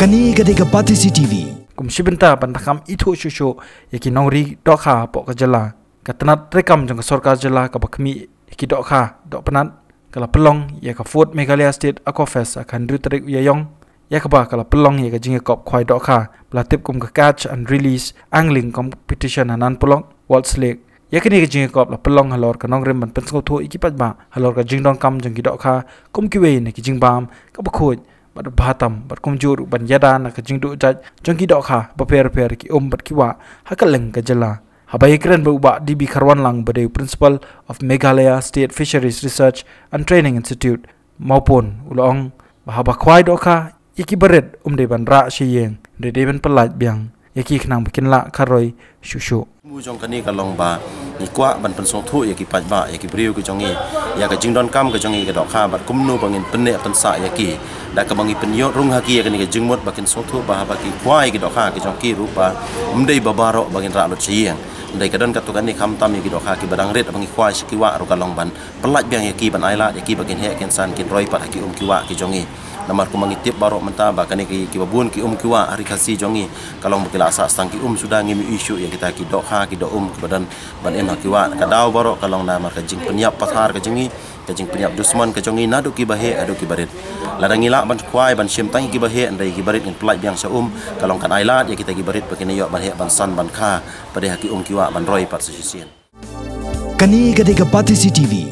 กันนี้ก็ดีกับปฏิสิทีวีกุมชิบันตาปันทคำอิทุชุชุยากินองรีดอกขาปอกจัจลากัตนาตรกรคำจงกสร์กาจลลากับบักมียากินดอกขาดอกพนัดกับลาพลองยากับฟูดเมกาเลียสเตดอะคอฟเฟสอะกันดูตริกยายองยากับบักกัลพลองยากับจิงกับควายดอกขาปลาทิบกุมกับแคชอันรีลิสอังลิงคอมพิติชันอนนันพลองวอลส์เลกยากินยากับจิงกับลาพลองฮัลโหลกับนองรรมันเป็นสกุลทัวอีกปัจบันฮัลโหลกับจิงดองคำจงกิดอกขาคุมกิเวนยากับจิงบามกับบักโขด bat bat bahatam bat kumjur ban yada na ka jingdu ja jongki do kha ba per per ki um ha, bat kiwa ha ka leng ka jela ha ba ikran ba ba dibi kharwan lang ba principal of meghalaya state fisheries research and training institute maupon ulong ha, ba ba khwai do kha ikibaret um de ban ra shi de de ban palat biang ยากีขนังกินละคารอยชุชุมูจงกันนี้กัลองบานี่กว่าบันเป็นสงทุยากีปัจบ่ายากีบริวกจงงี้อยากจึงดอนกัมกจงงี้กระดอกข้าบัดกุมนูบังเงินเป็นเนปเป็นสายากีแต่กำลังเป็นยอรุ่งฮากีกันนี้กจึงมดบักินสงทุบาบักีควายกระดอกข้ากจงกีรูปบามได้บาบารอบังเงินระลุชียงได้กระดอนกระตุกันนี้คำตามยากีดอกข้ากีบดังเร็ดบังกีควายสกิวะรุกัลองบันปลัดเบียงยากีบันไอละยากีบักินเฮกินซันกินรอยปัดยากีอุมกิวะกจงงี้ namar ku mangitip baro menta ba kani ki ki babun ki um ki wa jongi Kalau bakila lah asa sang ki um sudah ngimi isu ya kita ki do kha ki do um ki ban em ki wa kadau baru kalau namar ka penyap pasar ka jingi penyap dusman ka jongi nadu ki bahe adu ki barit ladangi la ban kuai ban sim tang ki bahe andai ki barit in plaik biang kan ailat ya kita kibarit bagi bakina yo ban he ban san ban kha pade ha ki um ki wa ban roi pat sisi sin kani gadega